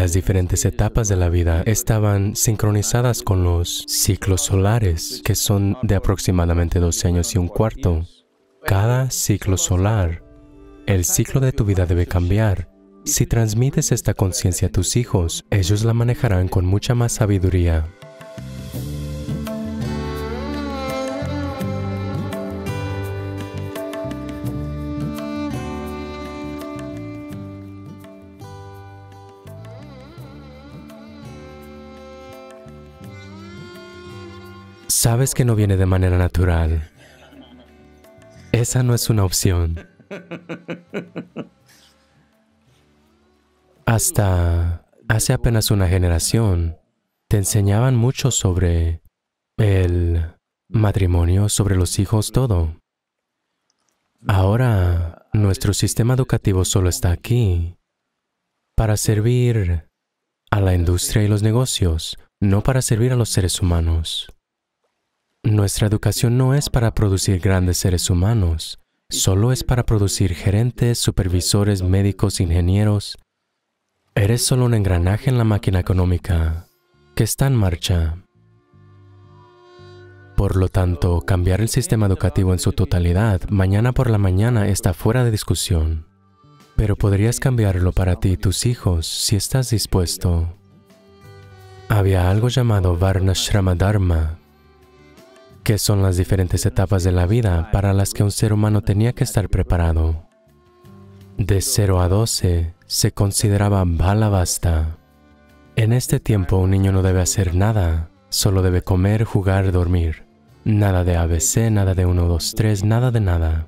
Las diferentes etapas de la vida estaban sincronizadas con los ciclos solares, que son de aproximadamente dos años y un cuarto. Cada ciclo solar, el ciclo de tu vida debe cambiar. Si transmites esta conciencia a tus hijos, ellos la manejarán con mucha más sabiduría. Sabes que no viene de manera natural. Esa no es una opción. Hasta hace apenas una generación, te enseñaban mucho sobre el matrimonio, sobre los hijos, todo. Ahora, nuestro sistema educativo solo está aquí para servir a la industria y los negocios, no para servir a los seres humanos. Nuestra educación no es para producir grandes seres humanos, solo es para producir gerentes, supervisores, médicos, ingenieros. Eres solo un engranaje en la máquina económica que está en marcha. Por lo tanto, cambiar el sistema educativo en su totalidad mañana por la mañana está fuera de discusión. Pero podrías cambiarlo para ti y tus hijos si estás dispuesto. Había algo llamado dharma. ¿Qué son las diferentes etapas de la vida para las que un ser humano tenía que estar preparado. De 0 a 12 se consideraba bala basta. En este tiempo un niño no debe hacer nada, solo debe comer, jugar, dormir. Nada de ABC, nada de 1, 2, 3, nada de nada.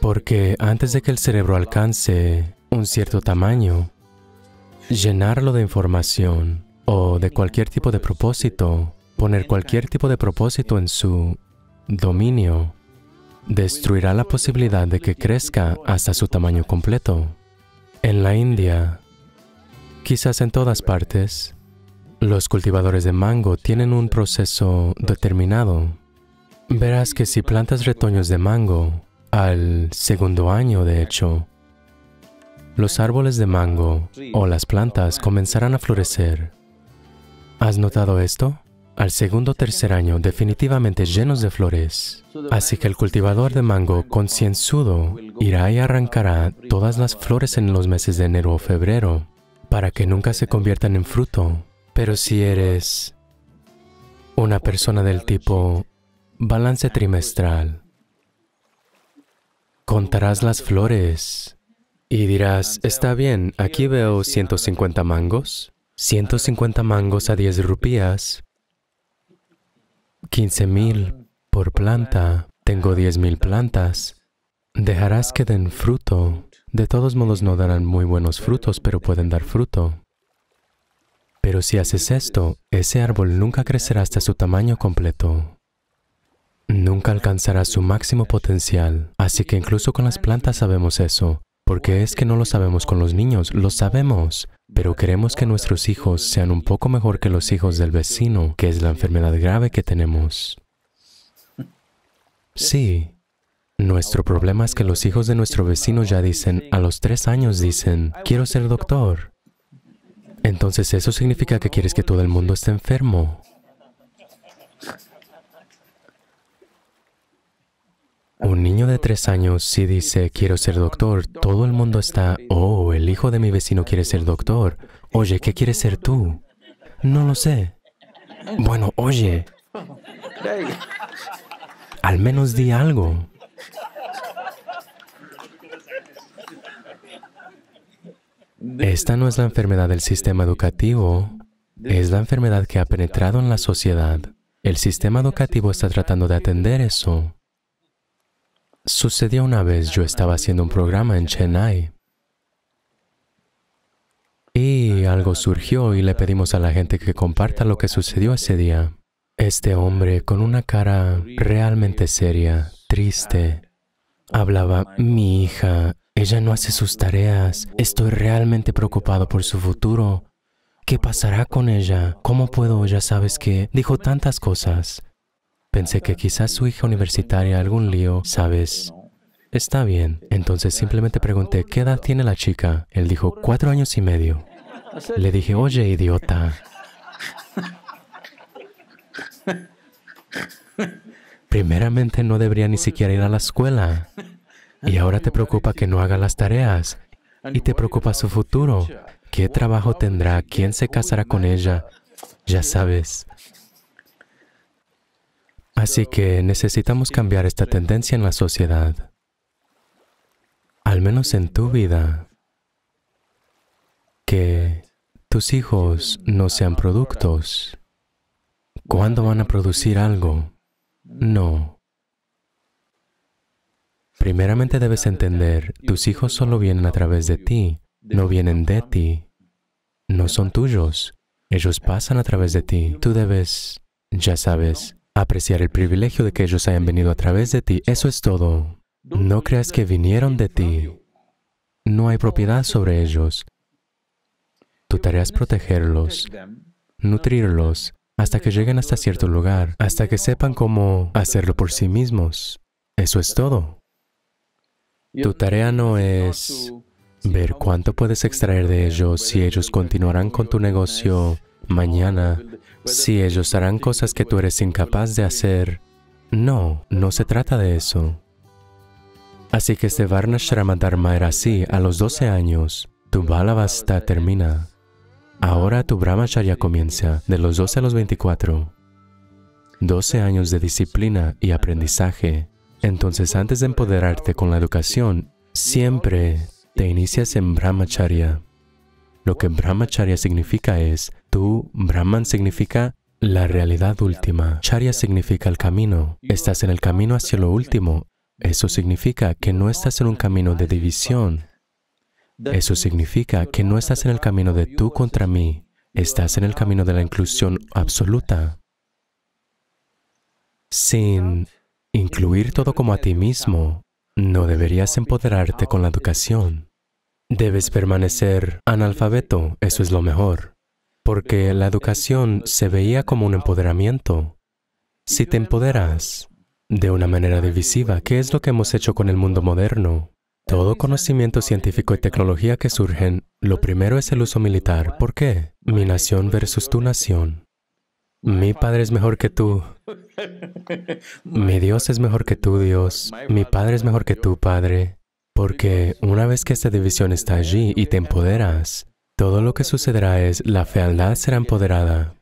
Porque antes de que el cerebro alcance un cierto tamaño, llenarlo de información o de cualquier tipo de propósito poner cualquier tipo de propósito en su dominio, destruirá la posibilidad de que crezca hasta su tamaño completo. En la India, quizás en todas partes, los cultivadores de mango tienen un proceso determinado. Verás que si plantas retoños de mango, al segundo año de hecho, los árboles de mango o las plantas comenzarán a florecer. ¿Has notado esto? Al segundo o tercer año, definitivamente llenos de flores. Así que el cultivador de mango concienzudo irá y arrancará todas las flores en los meses de enero o febrero, para que nunca se conviertan en fruto. Pero si eres una persona del tipo balance trimestral, contarás las flores y dirás, está bien, aquí veo 150 mangos, 150 mangos a 10 rupias, 15.000 por planta, tengo 10.000 plantas, dejarás que den fruto. De todos modos no darán muy buenos frutos, pero pueden dar fruto. Pero si haces esto, ese árbol nunca crecerá hasta su tamaño completo. Nunca alcanzará su máximo potencial. Así que incluso con las plantas sabemos eso. Porque es que no lo sabemos con los niños, lo sabemos, pero queremos que nuestros hijos sean un poco mejor que los hijos del vecino, que es la enfermedad grave que tenemos. Sí, nuestro problema es que los hijos de nuestro vecino ya dicen, a los tres años dicen, quiero ser doctor. Entonces eso significa que quieres que todo el mundo esté enfermo. Un niño de tres años, si dice, quiero ser doctor, todo el mundo está, oh, el hijo de mi vecino quiere ser doctor. Oye, ¿qué quieres ser tú? No lo sé. Bueno, oye. Al menos di algo. Esta no es la enfermedad del sistema educativo, es la enfermedad que ha penetrado en la sociedad. El sistema educativo está tratando de atender eso. Sucedió una vez, yo estaba haciendo un programa en Chennai y algo surgió y le pedimos a la gente que comparta lo que sucedió ese día. Este hombre, con una cara realmente seria, triste, hablaba, mi hija, ella no hace sus tareas, estoy realmente preocupado por su futuro. ¿Qué pasará con ella? ¿Cómo puedo? Ya sabes que dijo tantas cosas. Pensé que quizás su hija universitaria algún lío, ¿sabes? Está bien. Entonces simplemente pregunté, ¿qué edad tiene la chica? Él dijo, cuatro años y medio. Le dije, oye, idiota. Primeramente no debería ni siquiera ir a la escuela. Y ahora te preocupa que no haga las tareas. Y te preocupa su futuro. ¿Qué trabajo tendrá? ¿Quién se casará con ella? Ya sabes. Así que necesitamos cambiar esta tendencia en la sociedad, al menos en tu vida, que tus hijos no sean productos. ¿Cuándo van a producir algo? No. Primeramente debes entender, tus hijos solo vienen a través de ti, no vienen de ti, no son tuyos, ellos pasan a través de ti. Tú debes, ya sabes, apreciar el privilegio de que ellos hayan venido a través de ti. Eso es todo. No creas que vinieron de ti. No hay propiedad sobre ellos. Tu tarea es protegerlos, nutrirlos, hasta que lleguen hasta cierto lugar, hasta que sepan cómo hacerlo por sí mismos. Eso es todo. Tu tarea no es ver cuánto puedes extraer de ellos si ellos continuarán con tu negocio mañana si ellos harán cosas que tú eres incapaz de hacer. No, no se trata de eso. Así que este Varnashramadharma era así a los 12 años. Tu basta termina. Ahora tu Brahmacharya comienza, de los 12 a los 24. 12 años de disciplina y aprendizaje. Entonces, antes de empoderarte con la educación, siempre te inicias en Brahmacharya. Lo que Brahmacharya significa es Tú, Brahman, significa la realidad última. Charya significa el camino. Estás en el camino hacia lo último. Eso significa que no estás en un camino de división. Eso significa que no estás en el camino de tú contra mí. Estás en el camino de la inclusión absoluta. Sin incluir todo como a ti mismo, no deberías empoderarte con la educación. Debes permanecer analfabeto, eso es lo mejor porque la educación se veía como un empoderamiento. Si te empoderas de una manera divisiva, ¿qué es lo que hemos hecho con el mundo moderno? Todo conocimiento científico y tecnología que surgen, lo primero es el uso militar. ¿Por qué? Mi nación versus tu nación. Mi padre es mejor que tú. Mi Dios es mejor que tu Dios. Mi padre es mejor que tu padre. Porque una vez que esta división está allí y te empoderas, todo lo que sucederá es la fealdad será empoderada.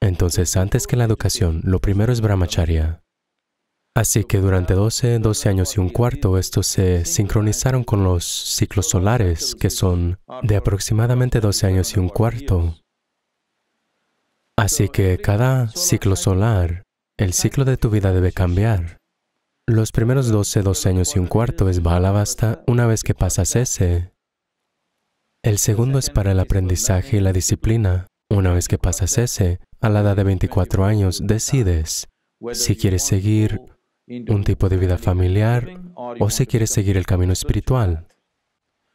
Entonces, antes que la educación, lo primero es brahmacharya. Así que durante 12, 12 años y un cuarto, estos se sincronizaron con los ciclos solares, que son de aproximadamente 12 años y un cuarto. Así que cada ciclo solar, el ciclo de tu vida debe cambiar. Los primeros 12, 12 años y un cuarto es Balabasta. Una vez que pasas ese, el segundo es para el aprendizaje y la disciplina. Una vez que pasas ese, a la edad de 24 años, decides si quieres seguir un tipo de vida familiar o si quieres seguir el camino espiritual.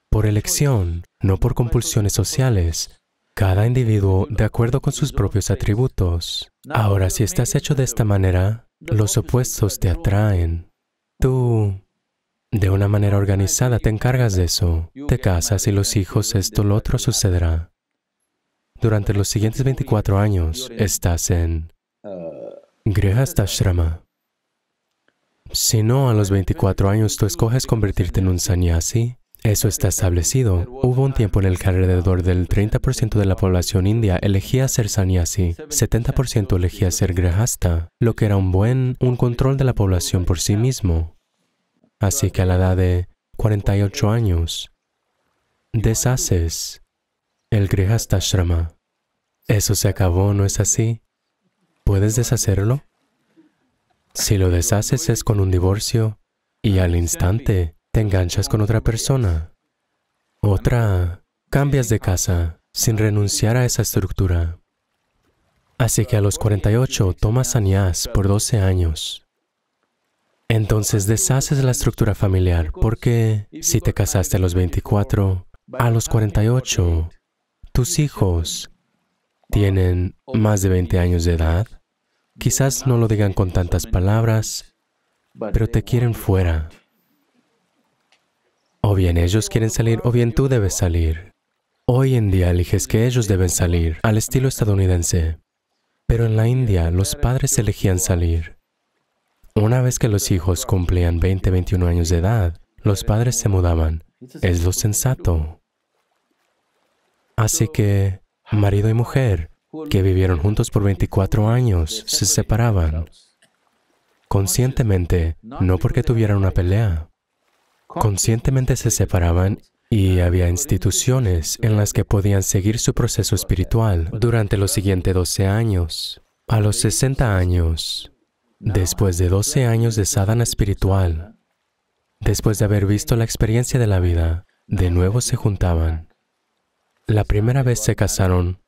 Por elección, no por compulsiones sociales, cada individuo de acuerdo con sus propios atributos. Ahora, si estás hecho de esta manera, los opuestos te atraen. Tú de una manera organizada te encargas de eso. Te casas y los hijos, esto, lo otro sucederá. Durante los siguientes 24 años estás en eh, Grihastashrama. Si no, a los 24 años tú escoges convertirte en un sannyasi, eso está establecido. Hubo un tiempo en el que alrededor del 30% de la población india elegía ser sannyasi, 70% elegía ser grihasta, lo que era un buen, un control de la población por sí mismo. Así que a la edad de 48 años, deshaces el Grihastashrama. Eso se acabó, ¿no es así? ¿Puedes deshacerlo? Si lo deshaces es con un divorcio y al instante te enganchas con otra persona. Otra, cambias de casa sin renunciar a esa estructura. Así que a los 48 tomas sannyas por 12 años. Entonces deshaces la estructura familiar, porque si te casaste a los 24, a los 48, tus hijos tienen más de 20 años de edad. Quizás no lo digan con tantas palabras, pero te quieren fuera. O bien ellos quieren salir, o bien tú debes salir. Hoy en día eliges que ellos deben salir, al estilo estadounidense. Pero en la India, los padres elegían salir. Una vez que los hijos cumplían 20, 21 años de edad, los padres se mudaban. Es lo sensato. Así que, marido y mujer, que vivieron juntos por 24 años, se separaban. Conscientemente, no porque tuvieran una pelea. Conscientemente se separaban y había instituciones en las que podían seguir su proceso espiritual durante los siguientes 12 años. A los 60 años, Después de 12 años de sadhana espiritual, después de haber visto la experiencia de la vida, de nuevo se juntaban. La primera vez se casaron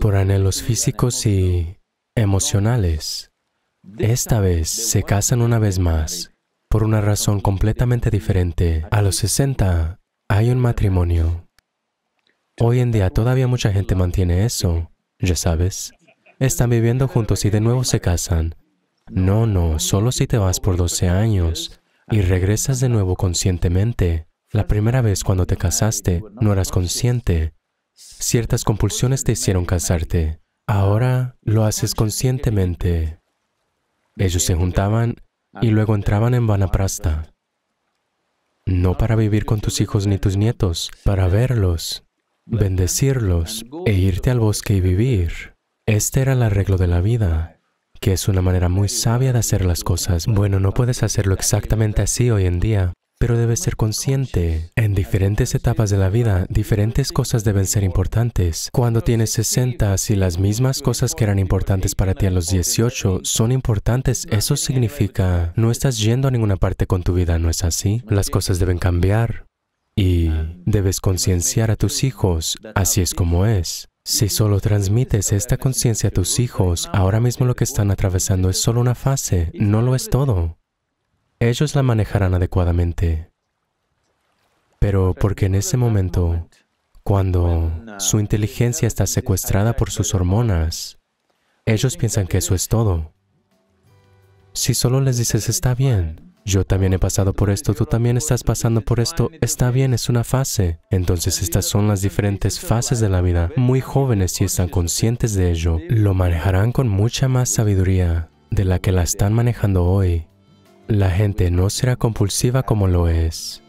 por anhelos físicos y emocionales. Esta vez se casan una vez más por una razón completamente diferente. A los 60 hay un matrimonio. Hoy en día todavía mucha gente mantiene eso, ya sabes. Están viviendo juntos y de nuevo se casan no, no, solo si te vas por 12 años y regresas de nuevo conscientemente. La primera vez cuando te casaste, no eras consciente. Ciertas compulsiones te hicieron casarte. Ahora lo haces conscientemente. Ellos se juntaban y luego entraban en vanaprasta. No para vivir con tus hijos ni tus nietos, para verlos, bendecirlos e irte al bosque y vivir. Este era el arreglo de la vida que es una manera muy sabia de hacer las cosas. Bueno, no puedes hacerlo exactamente así hoy en día, pero debes ser consciente. En diferentes etapas de la vida, diferentes cosas deben ser importantes. Cuando tienes 60, si las mismas cosas que eran importantes para ti a los 18 son importantes, eso significa no estás yendo a ninguna parte con tu vida, ¿no es así? Las cosas deben cambiar y debes concienciar a tus hijos, así es como es. Si solo transmites esta conciencia a tus hijos, ahora mismo lo que están atravesando es solo una fase, no lo es todo. Ellos la manejarán adecuadamente. Pero porque en ese momento, cuando su inteligencia está secuestrada por sus hormonas, ellos piensan que eso es todo. Si solo les dices está bien, yo también he pasado por esto, tú también estás pasando por esto. Está bien, es una fase. Entonces estas son las diferentes fases de la vida. Muy jóvenes, si están conscientes de ello, lo manejarán con mucha más sabiduría de la que la están manejando hoy. La gente no será compulsiva como lo es.